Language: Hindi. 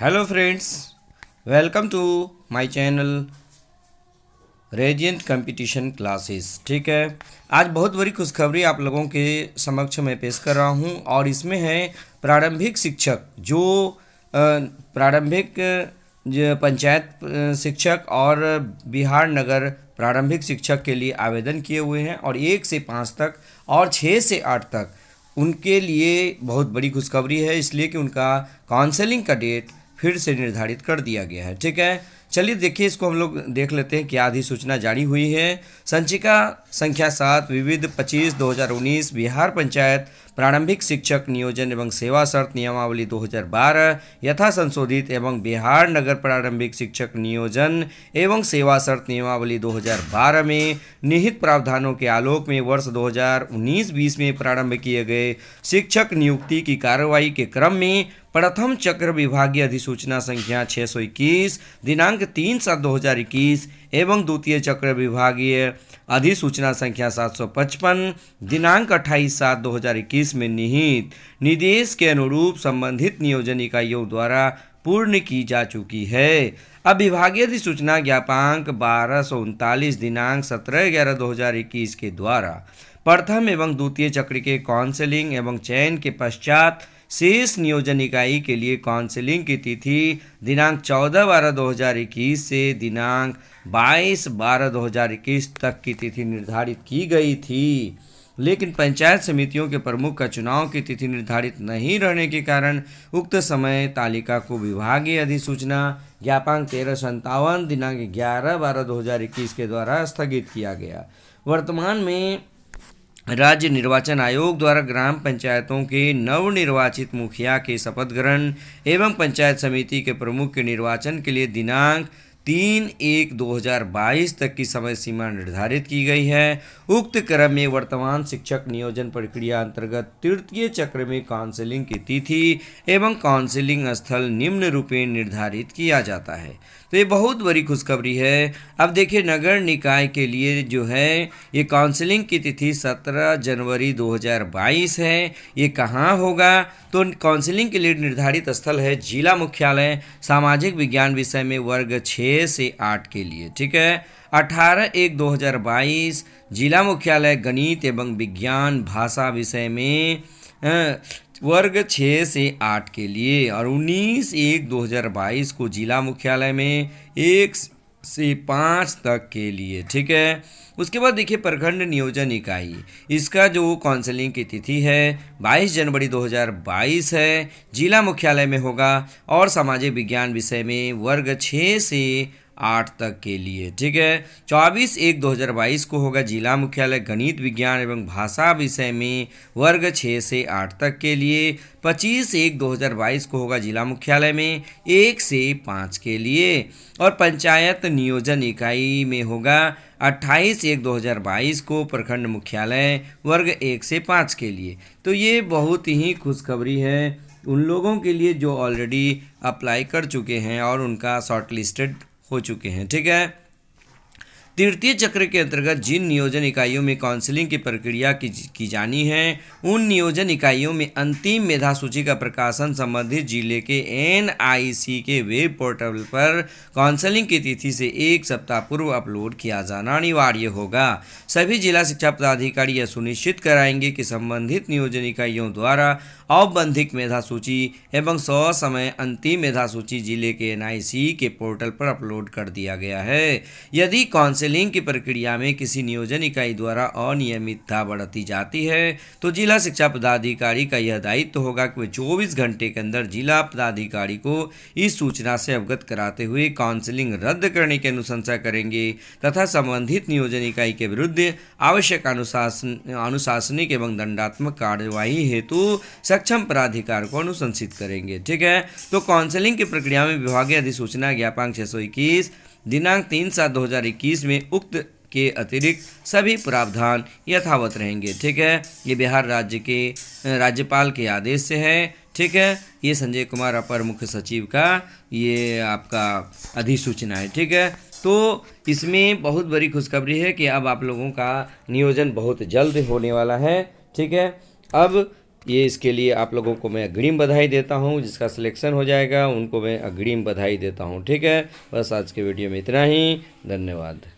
hello friends welcome to my channel regent competition classes ठीक है आज बहुत बड़ी खुशखबरी आप लोगों के समक्ष मैं पेश कर रहा हूं और इसमें है प्रारंभिक शिक्षक जो प्रारंभिक पंचायत शिक्षक और बिहार नगर प्रारंभिक शिक्षक के लिए आवेदन किए हुए हैं और एक से पाँच तक और छः से आठ तक उनके लिए बहुत बड़ी खुशखबरी है इसलिए कि उनका काउंसलिंग का डेट फिर से निर्धारित कर दिया गया है ठीक है चलिए देखिए इसको हम लोग देख लेते हैं क्या अधिसूचना जारी हुई है संचिका संख्या सात विविध पच्चीस दो हज़ार उन्नीस बिहार पंचायत प्रारंभिक शिक्षक नियोजन एवं सेवा शर्त नियमावली 2012 यथा संशोधित एवं बिहार नगर प्रारंभिक शिक्षक नियोजन एवं सेवा शर्त नियमावली 2012 में निहित प्रावधानों के आलोक में वर्ष 2019-20 में प्रारंभ किए गए शिक्षक नियुक्ति की कार्रवाई के क्रम में प्रथम चक्र विभागीय अधिसूचना संख्या 621 दिनांक दिनांक तीन सात दो हजार इक्कीस एवं द्वितीय चक्र विभागीय अधिसूचना संख्या 755 दिनांक 28 सात 2021 में निहित निर्देश के अनुरूप संबंधित नियोजन इकाइयों द्वारा पूर्ण की जा चुकी है अब विभागीय अधिसूचना ज्ञापांक बारह सौ दिनांक सत्रह ग्यारह 2021 के द्वारा प्रथम एवं द्वितीय चक्र के काउंसलिंग एवं चयन के पश्चात शेष नियोजन इकाई के लिए काउंसिलिंग की तिथि दिनांक 14 बारह 2021 से दिनांक 22 बारह 2021 तक की तिथि निर्धारित की गई थी लेकिन पंचायत समितियों के प्रमुख का चुनाव की तिथि निर्धारित नहीं रहने के कारण उक्त समय तालिका को विभागीय अधिसूचना ज्ञापांक तेरह संतावन दिनांक ग्यारह बारह 2021 के द्वारा स्थगित किया गया वर्तमान में राज्य निर्वाचन आयोग द्वारा ग्राम पंचायतों के नवनिर्वाचित मुखिया के शपथ ग्रहण एवं पंचायत समिति के प्रमुख के निर्वाचन के लिए दिनांक तीन एक 2022 तक की समय सीमा निर्धारित की गई है उक्त क्रम में वर्तमान शिक्षक नियोजन प्रक्रिया अंतर्गत तृतीय चक्र में काउंसिलिंग की तिथि एवं काउंसिलिंग स्थल निम्न रूपेण निर्धारित किया जाता है तो ये बहुत बड़ी खुशखबरी है अब देखिए नगर निकाय के लिए जो है ये काउंसलिंग की तिथि 17 जनवरी 2022 है ये कहाँ होगा तो काउंसलिंग के लिए निर्धारित स्थल है जिला मुख्यालय सामाजिक विज्ञान विषय में वर्ग छः से आठ के लिए ठीक है अठारह एक दो हज़ार बाईस जिला मुख्यालय गणित एवं विज्ञान भाषा विषय में वर्ग छः से आठ के लिए और उन्नीस एक दो हज़ार बाईस को जिला मुख्यालय में एक से पाँच तक के लिए ठीक है उसके बाद देखिए प्रखंड नियोजन इकाई इसका जो काउंसलिंग की तिथि है 22 जनवरी 2022 है जिला मुख्यालय में होगा और सामाजिक विज्ञान विषय में वर्ग छः से आठ तक के लिए ठीक है चौबीस एक दो हज़ार बाईस को होगा जिला मुख्यालय गणित विज्ञान एवं भाषा विषय में वर्ग छः से आठ तक के लिए पच्चीस एक दो हज़ार बाईस को होगा जिला मुख्यालय में एक से पाँच के लिए और पंचायत नियोजन इकाई में होगा अट्ठाईस एक दो हज़ार बाईस को प्रखंड मुख्यालय वर्ग एक से पाँच के लिए तो ये बहुत ही खुशखबरी है उन लोगों के लिए जो ऑलरेडी अप्लाई कर चुके हैं और उनका शॉर्टलिस्टेड हो चुके हैं ठीक है तृतीय चक्र के अंतर्गत जिन नियोजन इकाइयों में काउंसलिंग की प्रक्रिया की, की जानी है उन नियोजन इकाइयों में अंतिम मेधा सूची का प्रकाशन संबंधित जिले के एनआईसी के वेब पोर्टल पर काउंसलिंग की तिथि से एक सप्ताह पूर्व अपलोड किया जाना अनिवार्य होगा सभी जिला शिक्षा पदाधिकारी यह सुनिश्चित कराएंगे कि संबंधित नियोजन इकाइयों द्वारा औबंधिक मेधा सूची एवं सौ समय अंतिम मेधा सूची जिले के एनआईसी के पोर्टल पर अपलोड कर दिया गया है यदि काउंसिल काउंसलिंग की प्रक्रिया में किसी नियोजन इकाई द्वारा अनियमितता बढ़ती जाती है तो जिला शिक्षा पदाधिकारी का यह दायित्व तो होगा कि वे चौबीस घंटे के अंदर जिला पदाधिकारी को इस सूचना से अवगत कराते हुए काउंसिलिंग रद्द करने की अनुशंसा करेंगे तथा संबंधित नियोजन इकाई के विरुद्ध आवश्यक अनुशासन अनुशासनिक एवं दंडात्मक कार्यवाही हेतु सक्षम प्राधिकार को अनुशंसित करेंगे ठीक है तो काउंसिलिंग की प्रक्रिया में विभागीय अधिसूचना ज्ञापन ज्ञापांक छः दिनांक तीन सात दो हज़ार इक्कीस में उक्त के अतिरिक्त सभी प्रावधान यथावत रहेंगे ठीक है ये बिहार राज्य के राज्यपाल के आदेश से है ठीक है ये संजय कुमार अपर मुख्य सचिव का ये आपका अधिसूचना है ठीक है तो इसमें बहुत बड़ी खुशखबरी है कि अब आप लोगों का नियोजन बहुत जल्द होने वाला है ठीक है अब ये इसके लिए आप लोगों को मैं अग्रिम बधाई देता हूँ जिसका सिलेक्शन हो जाएगा उनको मैं अग्रिम बधाई देता हूँ ठीक है बस आज के वीडियो में इतना ही धन्यवाद